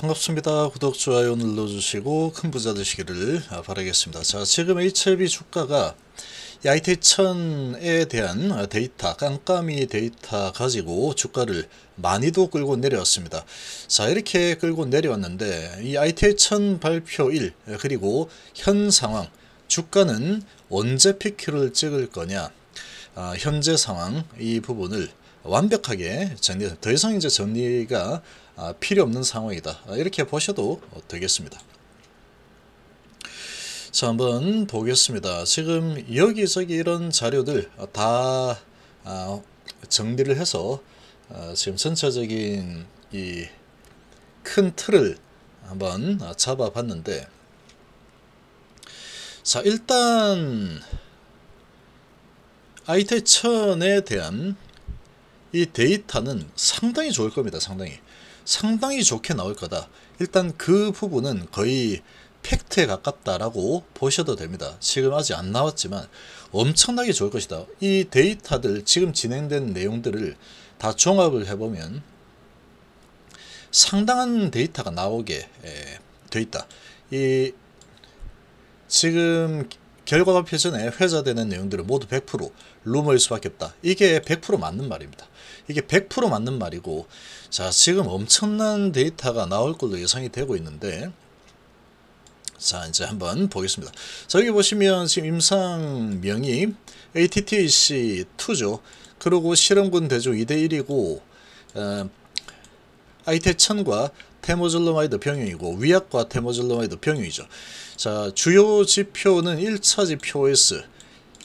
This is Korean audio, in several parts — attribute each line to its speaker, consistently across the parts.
Speaker 1: 반갑습니다. 구독, 좋아요 눌러주시고 큰 부자 되시기를 바라겠습니다. 자, 지금 HLB 주가가 야이테천에 대한 데이터, 깜깜이 데이터 가지고 주가를 많이도 끌고 내려왔습니다. 자, 이렇게 끌고 내려왔는데 이 야이테천 발표일 그리고 현 상황, 주가는 언제 피큐를 찍을 거냐, 아, 현재 상황 이 부분을 완벽하게 정리, 더 이상 이제 정리가 아, 필요 없는 상황이다. 아, 이렇게 보셔도 되겠습니다. 자, 한번 보겠습니다. 지금 여기저기 이런 자료들 다 아, 정리를 해서 지금 전체적인 이 큰 틀을 한번 잡아봤는데 자 일단 아이테 천에 대한 이 데이터는 상당히 좋을 겁니다. 상당히. 상당히 좋게 나올 거다. 일단 그 부분은 거의 팩트에 가깝다라고 보셔도 됩니다. 지금 아직 안 나왔지만 엄청나게 좋을 것이다. 이 데이터들 지금 진행된 내용들을 다 종합을 해보면 상당한 데이터가 나오게 돼 있다. 이 지금 결과 발표 전에 회자되는 내용들을 모두 100% 루머일 수밖에 없다. 이게 100% 맞는 말입니다. 이게 100% 맞는 말이고 자 지금 엄청난 데이터가 나올 걸로 예상이 되고 있는데 자 이제 한번 보겠습니다 자 여기 보시면 지금 임상명이 a t t c 2죠 그리고 실험군 대조 2대1이고 어, 아이테천과 테모질로마이드 병용이고 위약과 테모질로마이드 병용이죠 자 주요 지표는 1차 지표 OS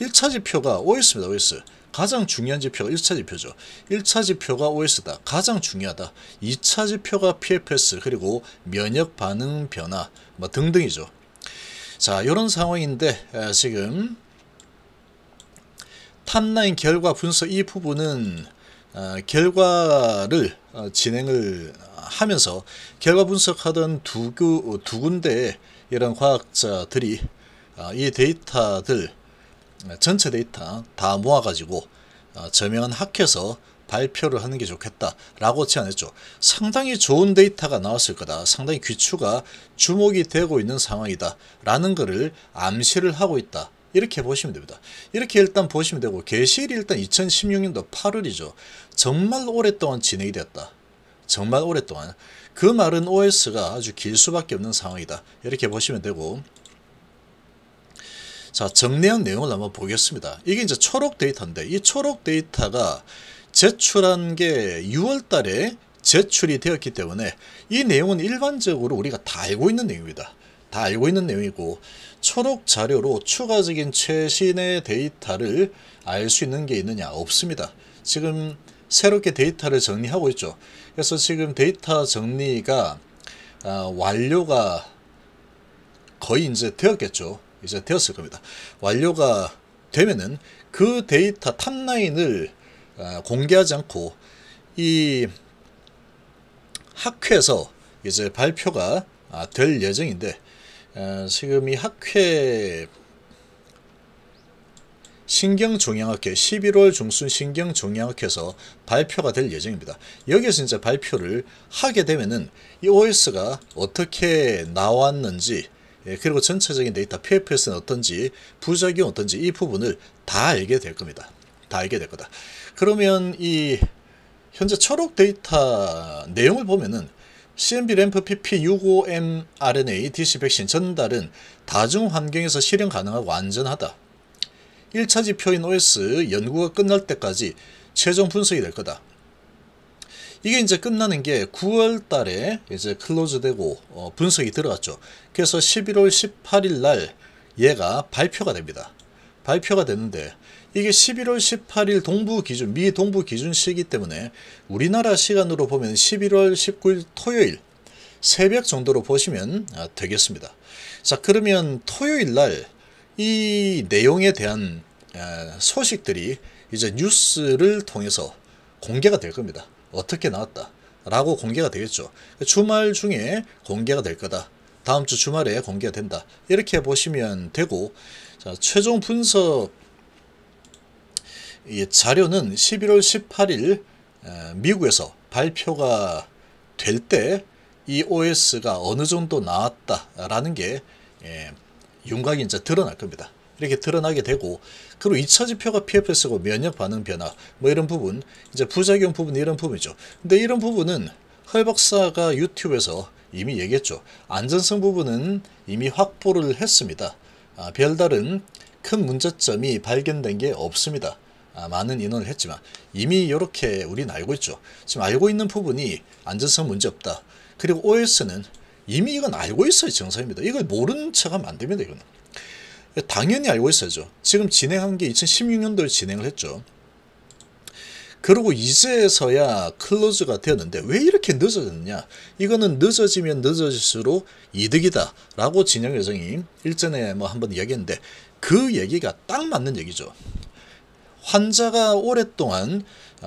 Speaker 1: 1차 지표가 OS입니다 OS 가장 중요한 지표가 1차 지표죠. 1차 지표가 OS다. 가장 중요하다. 2차 지표가 PFS 그리고 면역 반응 변화 뭐 등등이죠. 자 이런 상황인데 지금 탑라인 결과 분석 이 부분은 어, 결과를 어, 진행을 하면서 결과 분석하던 두, 어, 두 군데의 이런 과학자들이 이 데이터들 어, 전체 데이터 다 모아가지고 어, 저명한 학회에서 발표를 하는 게 좋겠다라고 제안했죠. 상당히 좋은 데이터가 나왔을 거다. 상당히 귀추가 주목이 되고 있는 상황이다라는 거를 암시를 하고 있다. 이렇게 보시면 됩니다. 이렇게 일단 보시면 되고 개시일이 일단 2016년도 8월이죠. 정말 오랫동안 진행이 됐다. 정말 오랫동안 그 말은 OS가 아주 길 수밖에 없는 상황이다. 이렇게 보시면 되고 자, 정리한 내용을 한번 보겠습니다. 이게 이제 초록 데이터인데 이 초록 데이터가 제출한 게 6월 달에 제출이 되었기 때문에 이 내용은 일반적으로 우리가 다 알고 있는 내용입니다. 다 알고 있는 내용이고 초록 자료로 추가적인 최신의 데이터를 알 수 있는 게 있느냐 없습니다. 지금 새롭게 데이터를 정리하고 있죠. 그래서 지금 데이터 정리가 아, 완료가 거의 이제 되었겠죠. 이제 되었을 겁니다. 완료가 되면은 그 데이터 탑라인을 어, 공개하지 않고 이 학회에서 이제 발표가 아, 될 예정인데 어, 지금 이 학회 신경종양학회 11월 중순 신경종양학회에서 발표가 될 예정입니다. 여기서 이제 발표를 하게 되면은 이 OS가 어떻게 나왔는지 예, 그리고 전체적인 데이터 PFS는 어떤지 부작용 어떤지 이 부분을 다 알게 될 겁니다. 다 알게 될 거다. 그러면 이 현재 초록 데이터 내용을 보면은 CMB 램프 PP65M RNA DC 백신 전달은 다중 환경에서 실현 가능하고 안전하다. 1차 지표인 OS 연구가 끝날 때까지 최종 분석이 될 거다. 이게 이제 끝나는 게 9월 달에 이제 클로즈 되고 어, 분석이 들어갔죠. 그래서 11월 18일 날 얘가 발표가 됩니다. 발표가 되는데 이게 11월 18일 동부 기준, 미 동부 기준 시기 때문에 우리나라 시간으로 보면 11월 19일 토요일 새벽 정도로 보시면 아, 되겠습니다. 자, 그러면 토요일 날 이 내용에 대한 아, 소식들이 이제 뉴스를 통해서 공개가 될 겁니다. 어떻게 나왔다. 라고 공개가 되겠죠. 주말 중에 공개가 될 거다. 다음 주 주말에 공개가 된다. 이렇게 보시면 되고 자, 최종 분석 자료는 11월 18일 미국에서 발표가 될 때 이 OS가 어느 정도 나왔다라는 게 예, 윤곽이 이제 드러날 겁니다. 이렇게 드러나게 되고 그리고 2차 지표가 PFS고 면역 반응 변화 뭐 이런 부분 이제 부작용 부분 이런 부분이죠. 근데 이런 부분은 헐 박사가 유튜브에서 이미 얘기했죠. 안전성 부분은 이미 확보를 했습니다. 아, 별다른 큰 문제점이 발견된 게 없습니다. 아, 많은 인원을 했지만 이미 이렇게 우린 알고 있죠. 지금 알고 있는 부분이 안전성 문제 없다. 그리고 OS는 이미 이건 알고 있어요. 정상입니다. 이걸 모르는 척하면 안 됩니다. 이거는. 당연히 알고 있어야죠. 지금 진행한 게 2016년도에 진행을 했죠. 그리고 이제서야 클로즈가 되었는데 왜 이렇게 늦어졌느냐 이거는 늦어지면 늦어질수록 이득이다 라고 진영 여정이 일전에 뭐 한번 이야기했는데 그 얘기가 딱 맞는 얘기죠 환자가 오랫동안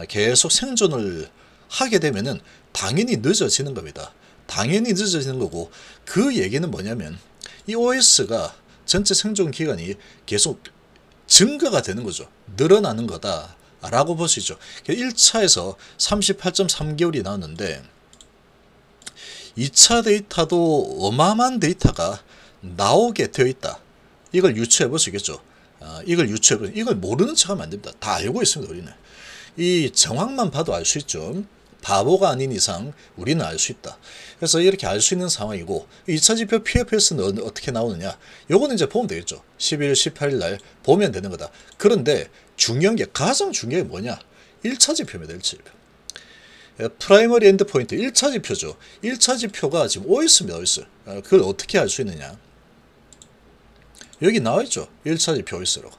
Speaker 1: 계속 생존을 하게 되면은 당연히 늦어지는 겁니다 당연히 늦어지는 거고 그 얘기는 뭐냐면 이 OS가 전체 생존 기간이 계속 증가가 되는 거죠. 늘어나는 거다라고 볼 수 있죠. 1차에서 38.3개월이 나왔는데 2차 데이터도 어마어마한 데이터가 나오게 되어 있다. 이걸 유추해 볼 수 있겠죠. 아, 이걸 유추해 볼 이걸 모르는 척 하면 안 됩니다. 다 알고 있습니다. 우리는. 이 정황만 봐도 알 수 있죠. 바보가 아닌 이상 우리는 알 수 있다. 그래서 이렇게 알 수 있는 상황이고 2차 지표 PFS는 어, 어떻게 나오느냐. 요거는 이제 보면 되겠죠. 11일, 18일 날 보면 되는 거다. 그런데 중요한 게 가장 중요한 게 뭐냐. 1차 지표입니다. 1차 지표. 예, 프라이머리 엔드포인트 1차 지표죠. 1차 지표가 지금 OS입니다. OS. 아, 그걸 어떻게 알 수 있느냐. 여기 나와있죠. 1차 지표 OS라고.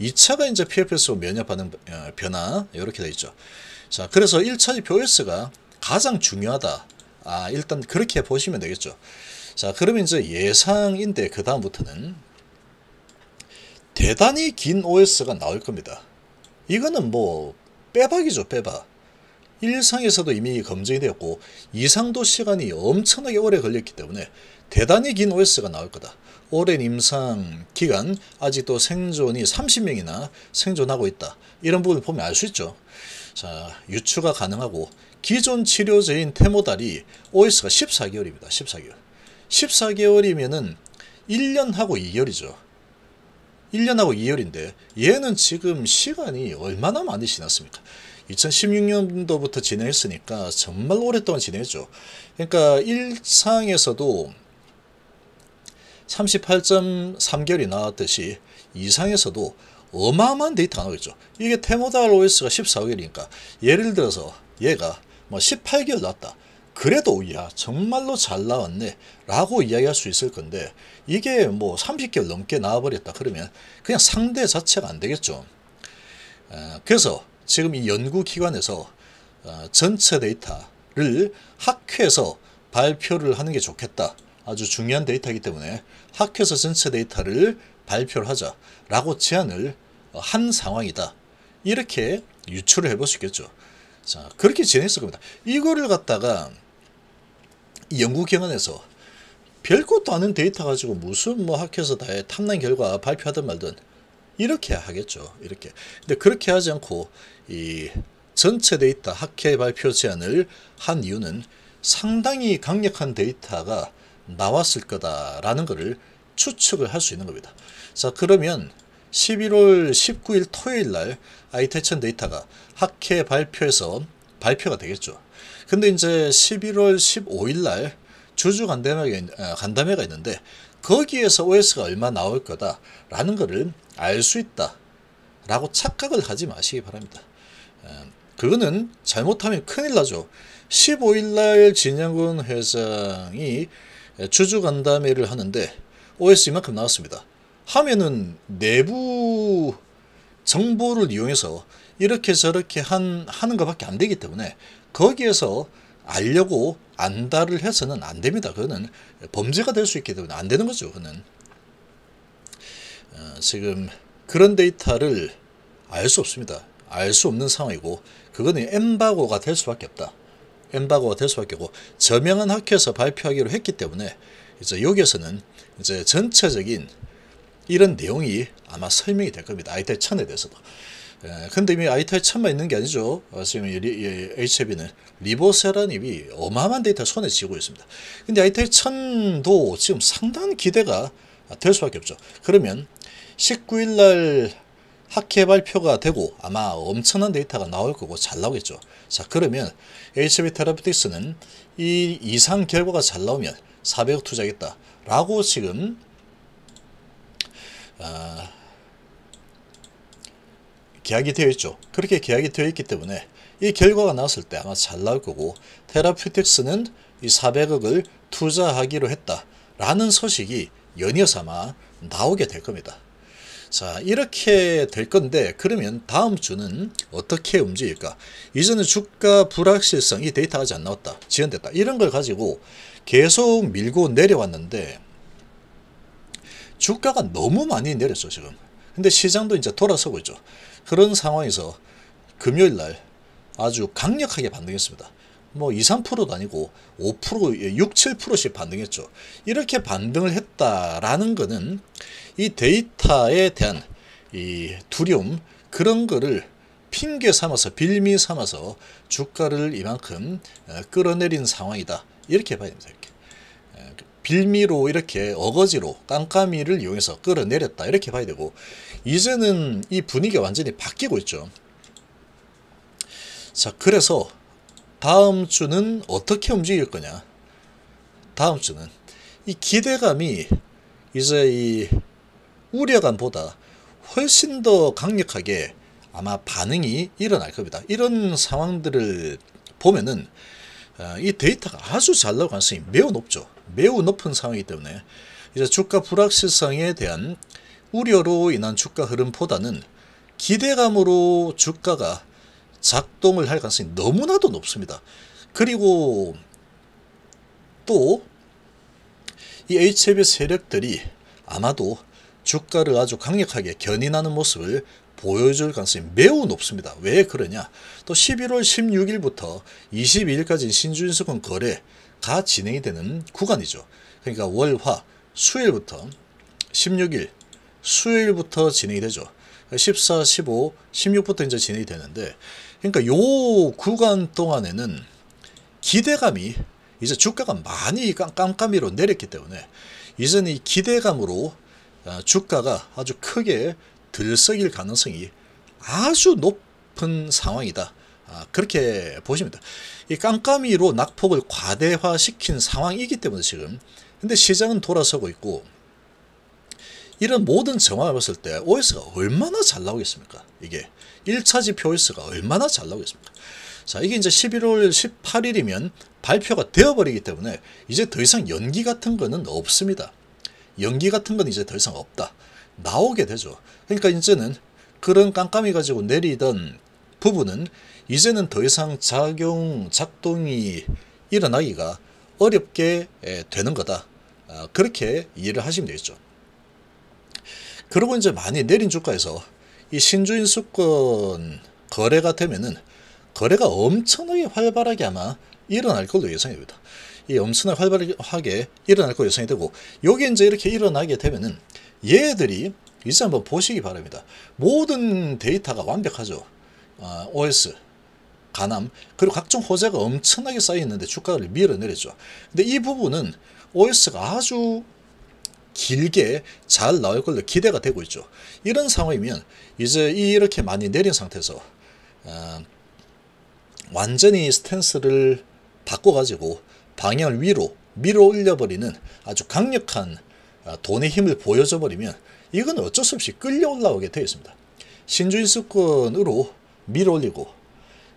Speaker 1: 2차가 이제 PFS로 면역 반응 어, 변화 이렇게 돼 있죠. 자, 그래서 1차의 POS가 가장 중요하다. 아, 일단 그렇게 보시면 되겠죠. 자, 그러면 이제 예상인데 그 다음부터는 대단히 긴 OS가 나올 겁니다. 이거는 뭐 빼박이죠, 빼박. 일상에서도 이미 검증이 되었고 이상도 시간이 엄청나게 오래 걸렸기 때문에 대단히 긴 OS가 나올 거다. 오랜 임상 기간 아직도 생존이 30명이나 생존하고 있다. 이런 부분을 보면 알 수 있죠. 자, 유추가 가능하고 기존 치료제인 테모달이 OS가 14개월입니다. 14개월. 14개월이면은 1년하고 2개월이죠. 1년하고 2개월인데 얘는 지금 시간이 얼마나 많이 지났습니까? 2016년도부터 진행했으니까 정말 오랫동안 진행했죠. 그러니까 일상에서도 38.3개월이 나왔듯이 이상에서도 어마어마한 데이터가 나오겠죠. 이게 테모달 OS가 1 4개이니까 예를 들어서 얘가 뭐 18개월 났다. 그래도 야 정말로 잘 나왔네 라고 이야기할 수 있을 건데 이게 뭐 30개월 넘게 나와버렸다 그러면 그냥 상대 자체가 안 되겠죠. 어, 그래서 지금 이 연구기관에서 어, 전체 데이터를 학회에서 발표를 하는 게 좋겠다. 아주 중요한 데이터이기 때문에 학회에서 전체 데이터를 발표를 하자라고 제안을 한 상황이다. 이렇게 유추를 해볼 수 있겠죠. 자, 그렇게 진행했을 겁니다. 이거를 갖다가 연구 기관에서 별것도 아닌 데이터 가지고 무슨 뭐 학회에서 다 탐난 결과 발표하든 말든 이렇게 하겠죠. 이렇게. 근데 그렇게 하지 않고 이 전체 데이터 학회 발표 제안을 한 이유는 상당히 강력한 데이터가 나왔을 거다라는 것을 추측을 할 수 있는 겁니다. 자, 그러면 11월 19일 토요일 날 아이테천 데이터가 학회 발표에서 발표가 되겠죠. 근데 이제 11월 15일 날 주주 간담회가, 아, 있는데 거기에서 OS가 얼마 나올 거다라는 것을 알 수 있다라고 착각을 하지 마시기 바랍니다. 아, 그거는 잘못하면 큰일 나죠. 15일 날진영군 회장이 주주 간담회를 하는데 OS 이만큼 나왔습니다. 하면은 내부 정보를 이용해서 이렇게 저렇게 한, 하는 것밖에 안 되기 때문에 거기에서 알려고 안달을 해서는 안 됩니다. 그거는 범죄가 될 수 있기 때문에 안 되는 거죠. 그거는 어, 지금 그런 데이터를 알 수 없습니다. 알 수 없는 상황이고 그거는 엠바고가 될 수밖에 없다. 엠바고가 될 수밖에 없고 저명한 학회에서 발표하기로 했기 때문에 이제 여기에서는 이제 전체적인 이런 내용이 아마 설명이 될 겁니다. 아이텔 1000에 대해서도. 예, 근데 이미 아이텔 1000만 있는 게 아니죠. 어, 지금 HB는 리보세라님이 어마어마한 데이터 손에 쥐고 있습니다. 근데 아이텔 1000도 지금 상당한 기대가 될 수밖에 없죠. 그러면 19일날 학회 발표가 되고 아마 엄청난 데이터가 나올 거고 잘 나오겠죠. 자 그러면 HB 테라피틱스는 이 이상 결과가 잘 나오면 400억 투자하겠다 라고 지금 아, 계약이 되어 있죠. 그렇게 계약이 되어 있기 때문에 이 결과가 나왔을 때 아마 잘 나올 거고 테라퓨틱스는 이 400억을 투자하기로 했다라는 소식이 연이어서 아마 나오게 될 겁니다. 자 이렇게 될 건데 그러면 다음 주는 어떻게 움직일까 이전에 주가 불확실성 이 데이터 가잘안 나왔다 지연됐다 이런 걸 가지고 계속 밀고 내려왔는데 주가가 너무 많이 내렸죠 지금. 근데 시장도 이제 돌아서고 있죠. 그런 상황에서 금요일 날 아주 강력하게 반등했습니다. 뭐 2, 3%도 아니고 5%, 6, 7%씩 반등했죠. 이렇게 반등을 했다라는 거는 이 데이터에 대한 이 두려움 그런 거를 핑계 삼아서 빌미 삼아서 주가를 이만큼 어, 끌어내린 상황이다. 이렇게 봐야 됩니다. 이렇게. 빌미로 이렇게 어거지로 깜깜이를 이용해서 끌어내렸다 이렇게 봐야 되고 이제는 이 분위기가 완전히 바뀌고 있죠. 자 그래서 다음 주는 어떻게 움직일 거냐 다음 주는 이 기대감이 이제 이 우려감보다 훨씬 더 강력하게 아마 반응이 일어날 겁니다. 이런 상황들을 보면은 아, 이 데이터가 아주 잘 나올 가능성이 매우 높죠. 매우 높은 상황이기 때문에 이제 주가 불확실성에 대한 우려로 인한 주가 흐름보다는 기대감으로 주가가 작동을 할 가능성이 너무나도 높습니다. 그리고 또 이 HF의 세력들이 아마도 주가를 아주 강력하게 견인하는 모습을 보여줄 가능성이 매우 높습니다. 왜 그러냐? 또 11월 16일부터 22일까지 신주인수권 거래가 진행이 되는 구간이죠. 그러니까 월화 수일부터 16일 수요일부터 진행이 되죠. 14, 15, 16부터 이제 진행이 되는데 그러니까 요 구간 동안에는 기대감이 이제 주가가 많이 깜깜이로 내렸기 때문에 이제는 이 기대감으로 아, 주가가 아주 크게 들썩일 가능성이 아주 높은 상황이다. 아, 그렇게 보십니다. 이 깜깜이로 낙폭을 과대화시킨 상황이기 때문에 지금 근데 시장은 돌아서고 있고 이런 모든 정황을 봤을 때 OS가 얼마나 잘 나오겠습니까? 이게 1차 지표 OS가 얼마나 잘 나오겠습니까? 자 이게 이제 11월 18일이면 발표가 되어버리기 때문에 이제 더 이상 연기 같은 거는 없습니다. 연기 같은 건 이제 더 이상 없다. 나오게 되죠. 그러니까 이제는 그런 깜깜이 가지고 내리던 부분은 이제는 더 이상 작용, 작동이 일어나기가 어렵게 되는 거다. 아, 그렇게 이해를 하시면 되겠죠. 그리고 이제 많이 내린 주가에서 이 신주인수권 거래가 되면은 거래가 엄청나게 활발하게 아마 일어날 걸로 예상됩니다. 이 엄청나게 활발하게 일어날 걸로 예상이 되고 요게 이제 이렇게 일어나게 되면은 얘들이 이제 한번 보시기 바랍니다. 모든 데이터가 완벽하죠. 어, 아, OS, 가남, 그리고 각종 호재가 엄청나게 쌓여 있는데 주가를 밀어내렸죠. 근데 이 부분은 OS가 아주 길게 잘 나올 걸로 기대가 되고 있죠. 이런 상황이면 이제 이렇게 많이 내린 상태에서 어, 완전히 스탠스를 바꿔가지고 방향을 위로 밀어 올려버리는 아주 강력한 아, 돈의 힘을 보여줘 버리면 이건 어쩔 수 없이 끌려 올라오게 되어 있습니다. 신주의 수권으로 밀어올리고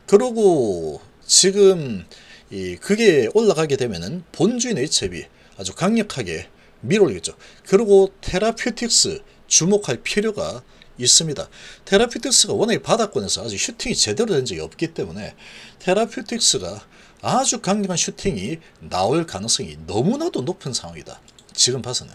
Speaker 1: 그러고 지금 이 그게 올라가게 되면은 본주인의 첩이 아주 강력하게 밀어올리겠죠. 그리고 테라퓨틱스 주목할 필요가 있습니다. 테라퓨틱스가 워낙 바닥권에서 아직 슈팅이 제대로 된 적이 없기 때문에 테라퓨틱스가 아주 강력한 슈팅이 나올 가능성이 너무나도 높은 상황이다. 지금 봐서는.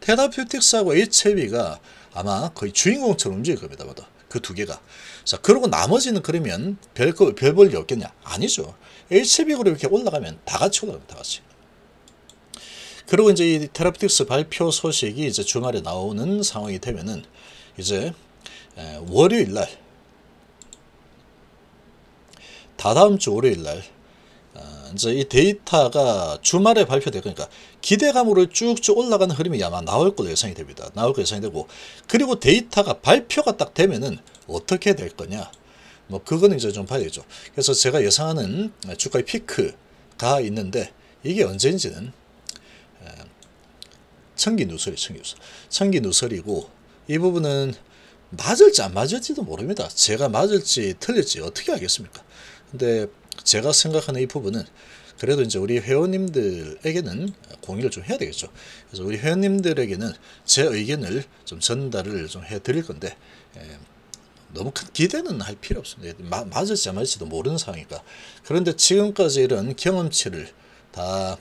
Speaker 1: 테라퓨틱스하고 HLB가 아마 거의 주인공처럼 움직일 겁니다. 봐도. 그두 개가. 자, 그러고 나머지는 그러면 별, 별 볼일 없겠냐? 아니죠. HB 그룹 이렇게 올라가면 다 같이 올라갑니다. 다 같이. 그리고 이제 이 테라피틱스 발표 소식이 이제 주말에 나오는 상황이 되면은 이제 월요일 날 다다음 주 월요일 날 이제 이 데이터가 주말에 발표될 거니까 그러니까 기대감으로 쭉쭉 올라가는 흐름이 아마 나올 것으로 예상이 됩니다. 나올 걸 예상이 되고 그리고 데이터가 발표가 딱 되면은 어떻게 될 거냐 뭐 그거는 이제 좀 봐야겠죠. 그래서 제가 예상하는 주가의 피크가 있는데 이게 언제인지는 청기 누설이 청기 누설. 청기 누설이고 이 부분은 맞을지 안 맞을지도 모릅니다. 제가 맞을지 틀릴지 어떻게 알겠습니까? 근데 제가 생각하는 이 부분은 그래도 이제 우리 회원님들에게는 공유를 좀 해야 되겠죠. 그래서 우리 회원님들에게는 제 의견을 좀 전달을 좀 해드릴 건데 에, 예, 너무 큰 기대는 할 필요 없습니다. 마, 맞을지 안 맞을지도 모르는 상황이니까. 그런데 지금까지 이런 경험치를 다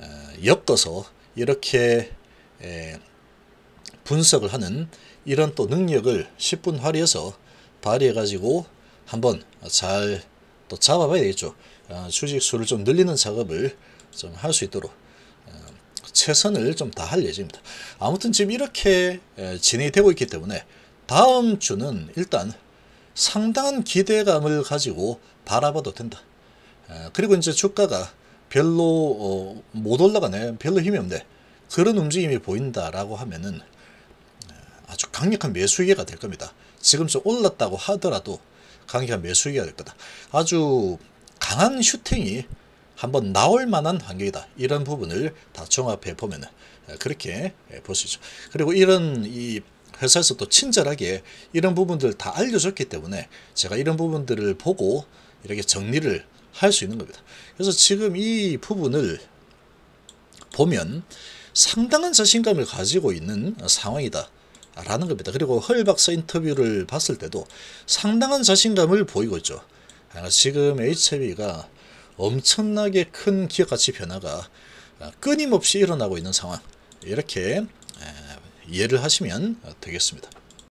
Speaker 1: 에, 어, 엮어서 이렇게 에, 예, 분석을 하는 이런 또 능력을 10분 화리해서 발휘해가지고 한번 잘또 잡아봐야 되겠죠. 주식 아, 수를 좀 늘리는 작업을 좀 할 수 있도록 아, 최선을 좀 다할 예정입니다. 아무튼 지금 이렇게 진행이 되고 있기 때문에 다음 주는 일단 상당한 기대감을 가지고 바라봐도 된다. 그리고 이제 주가가 별로 어, 못 올라가네, 별로 힘이 없네 그런 움직임이 보인다라고 하면은 아주 강력한 매수기가 될 겁니다. 지금 좀 올랐다고 하더라도 강기가 매수해야 될 거다. 아주 강한 슈팅이 한번 나올 만한 환경이다. 이런 부분을 다 종합해 보면 그렇게 볼 수 있죠. 그리고 이런 이 회사에서 또 친절하게 이런 부분들 다 알려줬기 때문에 제가 이런 부분들을 보고 이렇게 정리를 할 수 있는 겁니다. 그래서 지금 이 부분을 보면 상당한 자신감을 가지고 있는 상황이다. 라는 겁니다. 그리고 허 박사 인터뷰를 봤을 때도 상당한 자신감을 보이고 있죠. 아, 지금 HB가 엄청나게 큰 기업가치 변화가 아, 끊임없이 일어나고 있는 상황 이렇게 아, 이해를 하시면 되겠습니다.